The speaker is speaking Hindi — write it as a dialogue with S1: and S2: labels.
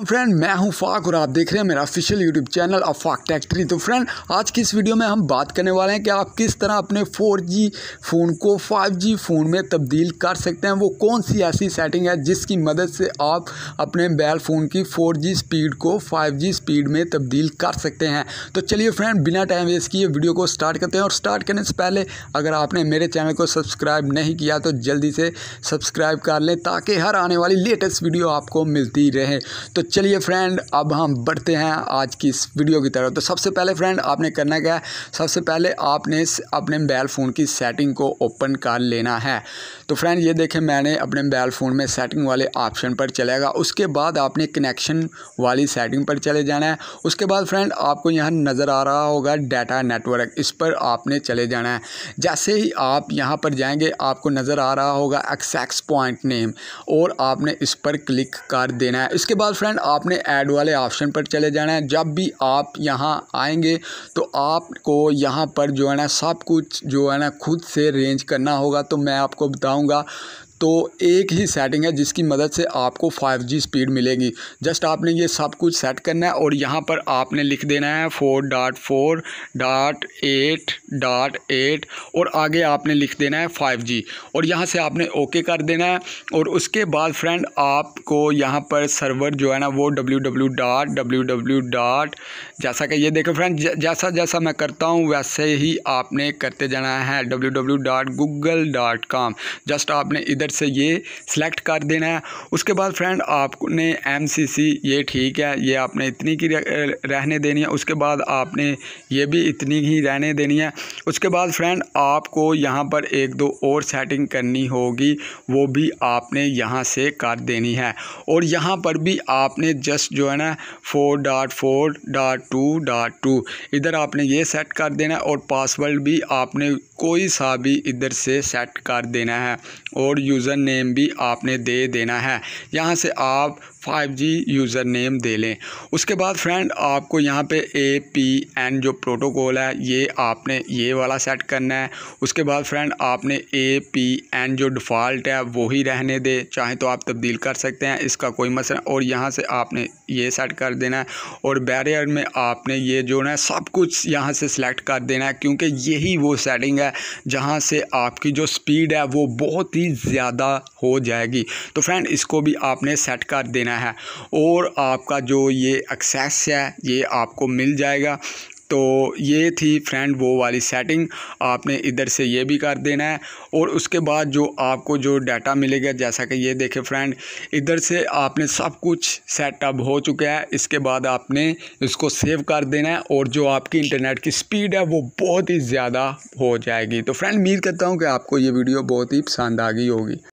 S1: फ्रेंड मैं हूं फाक और आप देख रहे हैं मेरा ऑफिशियल यूट्यूब चैनल अफाक टैक्ट्री तो फ्रेंड आज की इस वीडियो में हम बात करने वाले हैं कि आप किस तरह अपने 4G फ़ोन को 5G फ़ोन में तब्दील कर सकते हैं वो कौन सी ऐसी सेटिंग है जिसकी मदद से आप अपने बैल फ़ोन की 4G स्पीड को 5G स्पीड में तब्दील कर सकते हैं तो चलिए फ्रेंड बिना टाइम वेस्ट किए वीडियो को स्टार्ट करते हैं और स्टार्ट करने से पहले अगर आपने मेरे चैनल को सब्सक्राइब नहीं किया तो जल्दी से सब्सक्राइब कर लें ताकि हर आने वाली लेटेस्ट वीडियो आपको मिलती रहे तो तो चलिए फ्रेंड अब हम बढ़ते हैं आज की इस वीडियो की तरफ तो सबसे पहले फ्रेंड आपने करना क्या है सबसे पहले आपने अपने मोबाइल फ़ोन की सेटिंग को ओपन कर लेना है तो फ्रेंड ये देखें मैंने अपने मोबाइल फ़ोन में सेटिंग वाले ऑप्शन पर चलेगा उसके बाद आपने कनेक्शन वाली सेटिंग पर चले जाना है उसके बाद फ्रेंड आपको यहाँ नज़र आ रहा होगा डाटा नेटवर्क इस पर आपने चले जाना है जैसे ही आप यहाँ पर जाएंगे आपको नज़र आ रहा होगा एक्सैक्स पॉइंट नेम और आपने इस पर क्लिक कर देना है इसके बाद फ्रेंड फ्रेंड आपने ऐड वाले ऑप्शन पर चले जाना है जब भी आप यहाँ आएंगे तो आपको यहाँ पर जो है ना सब कुछ जो है ना खुद से रेंज करना होगा तो मैं आपको बताऊँगा तो एक ही सेटिंग है जिसकी मदद से आपको 5G स्पीड मिलेगी जस्ट आपने ये सब कुछ सेट करना है और यहाँ पर आपने लिख देना है four dot four dot eight dot eight और आगे आपने लिख देना है 5G और यहाँ से आपने ओके कर देना है और उसके बाद फ्रेंड आपको यहाँ पर सर्वर जो है ना वो W W dot W W dot जैसा कि ये देखो फ्रेंड जैसा जैसा मैं करता हूँ वैसे ही आपने करते जाना है W W dot Google dot com just आपने इधर से ये सिलेक्ट कर देना है उसके बाद फ्रेंड आपने एम सी सी ये ठीक है ये आपने इतनी की रहने देनी है उसके बाद आपने ये भी इतनी ही रहने देनी है उसके बाद फ्रेंड आपको यहाँ पर एक दो और सेटिंग करनी होगी वो भी आपने यहाँ से कर देनी है और यहाँ पर भी आपने जस्ट जो है ना four dot four dot two dot two इधर आपने ये सेट कर देना है और पासवर्ड भी आपने कोई सा भी इधर से सेट कर देना है और यूज़र नेम भी आपने दे देना है यहाँ से आप फाइव जी यूज़र नेम दे लें उसके बाद फ्रेंड आपको यहाँ पे ए पी एन जो प्रोटोकॉल है ये आपने ये वाला सेट करना है उसके बाद फ्रेंड आपने ए पी एन जो डिफ़ॉल्ट है वही रहने दे चाहे तो आप तब्दील कर सकते हैं इसका कोई मसला और यहाँ से आपने ये सेट कर देना है और बैरियर में आपने ये जो ना सब कुछ यहाँ से सिलेक्ट कर देना है क्योंकि यही वो सेटिंग है जहाँ से आपकी जो स्पीड है वो बहुत ही ज़्यादा हो जाएगी तो फ्रेंड इसको भी आपने सेट कर देना लेना है और आपका जो ये एक्सेस है ये आपको मिल जाएगा तो ये थी फ्रेंड वो वाली सेटिंग आपने इधर से ये भी कर देना है और उसके बाद जो आपको जो डाटा मिलेगा जैसा कि ये देखे फ्रेंड इधर से आपने सब कुछ सेटअप हो चुका है इसके बाद आपने इसको सेव कर देना है और जो आपकी इंटरनेट की स्पीड है वो बहुत ही ज़्यादा हो जाएगी तो फ्रेंड उम्मीद करता हूँ कि आपको ये वीडियो बहुत ही पसंद आ गई होगी